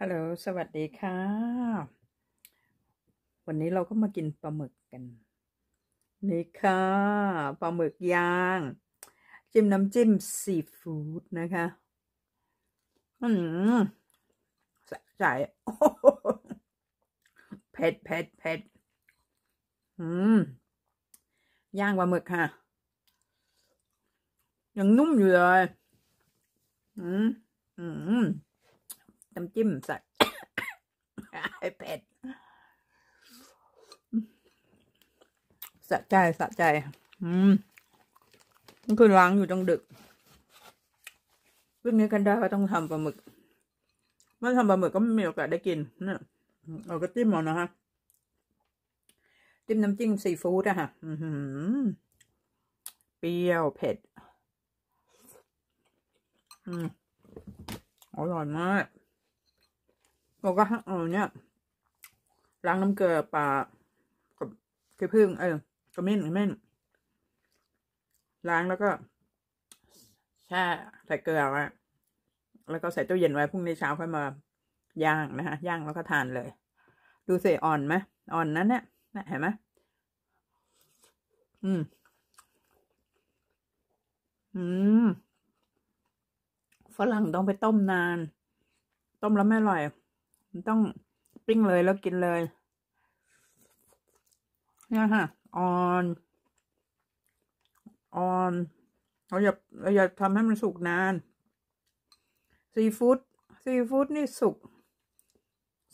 ฮัลโหล สวัสดีค่ะ วันนี้เราก็มากินปลาหมึกกัน นี่ค่ะปลาหมึกย่าง จิ้มน้ำจิ้มซีฟู้ดนะคะ อืมสะใจเผ็ดเผ็ดเผ็ดอืม ย่างปลาหมึกค่ะ ยังนุ่มอยู่เลย อืม อืมน้ำจิ้มใส่ไอเผ็ดสะใจสะใจอืมคืนวางอยู่ตรงดึกพึ่งนี้กันได้ก็ต้องทำปลาหมึกเมื่อทำปลาหมึกก็ไม่มีโอกาสได้กินเนี่ยเราก็จิ้มมัานะฮะจิ้มน้ำจิ้มซีฟู้ดอะฮะเปรี้ยวเผ็ดอืมอร่อยมากเราก็เอาเนี่ยล้างน้ำเกลือปลากับขี้พึ่ง เออกระมิ้นกระมิ้นล้างแล้วก็ แช่ใส่เกลือไว้แล้วก็ใส่ตู้เย็นไว้พรุ่งนี้เช้าค่อยมาย่างนะฮะย่างแล้วก็ทานเลย ดูเสิอ่อนไหมอ่อนนั้นเนี่ยเห็นไหมอืมอืม ฝรั่งต้องไปต้มนาน ต้มแล้วไม่อร่อยันต้องปิ้งเลยแล้วกินเลยเนี่ยค่ะออน ออนเราอย่าเราอย่าทำให้มันสุกนาน ซีฟู้ดซีฟู้ดนี่สุก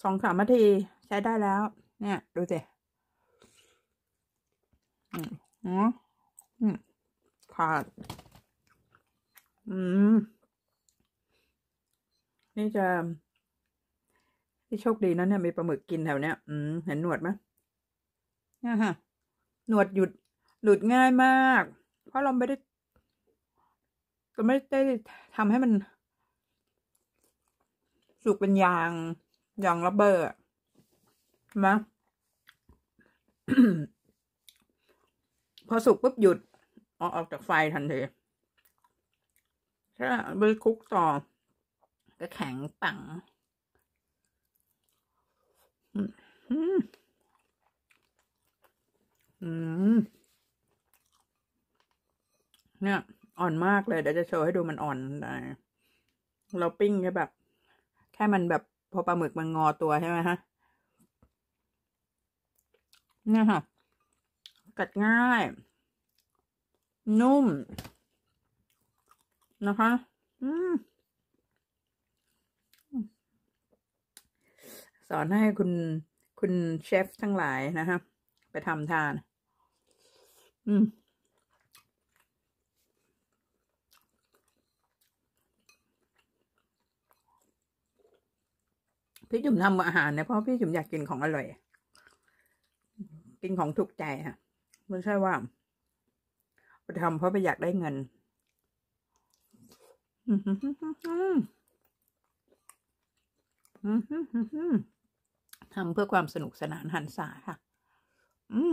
สองสามนาทีใช้ได้แล้ว เนี่ย ดูสิอืมอืมขาด อืม นี่จะที่โชคดีนะเนี่ยมีปลาหมึกกินแถวเนี้ย อืมเห็นหนวดไหมนี่ฮะหนวดหยุดหลุดง่ายมาก เพราะเราไม่ได้ ก็ไม่ได้ทำให้มัน สุกเป็นยางยางระเบิดนะพอสุกปุ๊บหยุดออกออกจากไฟทันทีถ้าไปคุกต่อก็แข็งปังเนี่ยอ่อนมากเลยเดี๋ยวจะโชว์ให้ดูมันอ่อนเราปิ้งแค่แบบแค่มันแบบพอปลาหมึกมันงอตัวใช่ไหมฮะ เนี่ยค่ะกัดง่าย นุ่มนะคะ อืมอนให้คุณคุณเชฟทั้งหลายนะฮะไปทำทาน อืมพี่จุ๋มทำอาหารนะ เพราะพี่จุ๋มอยากกินของอร่อย กินของถูกใจค่ะ ไม่ใช่ว่า ไปทำเพราะไปอยากได้เงิน อืมอืมอืมอืมทำเพื่อความสนุกสนานหันษาค่ะอืม